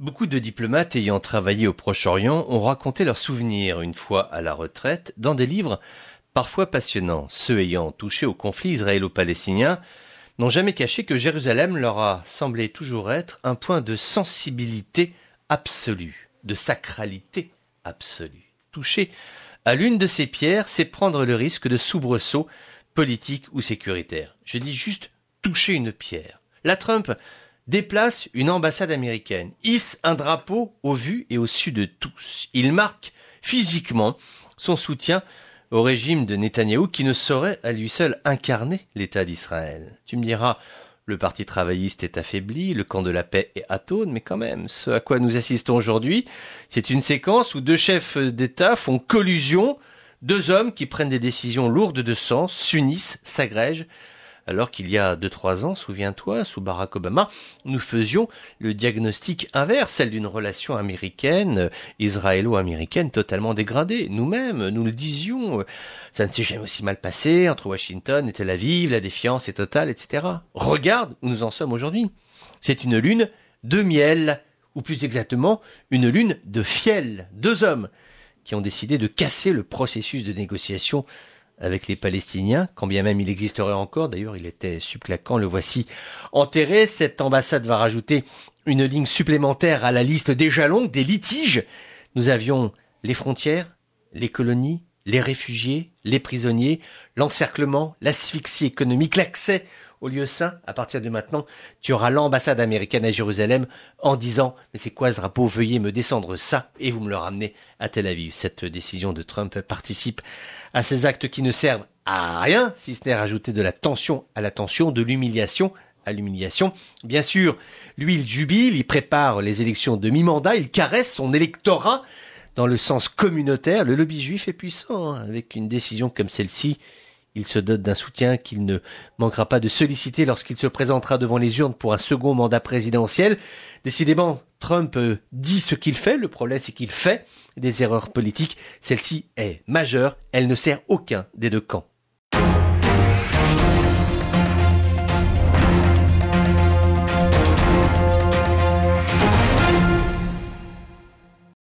Beaucoup de diplomates ayant travaillé au Proche-Orient ont raconté leurs souvenirs une fois à la retraite dans des livres parfois passionnants. Ceux ayant touché au conflit israélo-palestinien n'ont jamais caché que Jérusalem leur a semblé toujours être un point de sensibilité absolue, de sacralité absolue. Toucher à l'une de ces pierres, c'est prendre le risque de soubresauts politiques ou sécuritaires. Je dis juste toucher une pierre. La Trump déplace une ambassade américaine, hisse un drapeau au vu et au su de tous. Il marque physiquement son soutien au régime de Netanyahou qui ne saurait à lui seul incarner l'État d'Israël. Tu me diras, le parti travailliste est affaibli, le camp de la paix est atone, mais quand même, ce à quoi nous assistons aujourd'hui, c'est une séquence où deux chefs d'État font collusion, deux hommes qui prennent des décisions lourdes de sens, s'unissent, s'agrègent, alors qu'il y a 2-3 ans, souviens-toi, sous Barack Obama, nous faisions le diagnostic inverse, celle d'une relation américaine, israélo-américaine totalement dégradée. Nous-mêmes, nous le disions, euh, ça ne s'est jamais aussi mal passé entre Washington et Tel Aviv, la défiance est totale, etc. Regarde où nous en sommes aujourd'hui. C'est une lune de miel, ou plus exactement, une lune de fiel, deux hommes qui ont décidé de casser le processus de négociation avec les Palestiniens, quand bien même il existerait encore, d'ailleurs il était subclaquant, le voici enterré, cette ambassade va rajouter une ligne supplémentaire à la liste déjà longue des litiges. Nous avions les frontières, les colonies, les réfugiés, les prisonniers, l'encerclement, l'asphyxie économique, l'accès au lieu saint, à partir de maintenant, tu auras l'ambassade américaine à Jérusalem en disant Mais c'est quoi ce drapeau Veuillez me descendre ça et vous me le ramenez à Tel Aviv. Cette décision de Trump participe à ces actes qui ne servent à rien, si ce n'est rajouter de la tension à la tension, de l'humiliation à l'humiliation. Bien sûr, lui, il jubile, il prépare les élections de mi-mandat, il caresse son électorat dans le sens communautaire. Le lobby juif est puissant, hein, avec une décision comme celle-ci. Il se dote d'un soutien qu'il ne manquera pas de solliciter lorsqu'il se présentera devant les urnes pour un second mandat présidentiel. Décidément, Trump euh, dit ce qu'il fait, le problème c'est qu'il fait des erreurs politiques. Celle-ci est majeure, elle ne sert aucun des deux camps.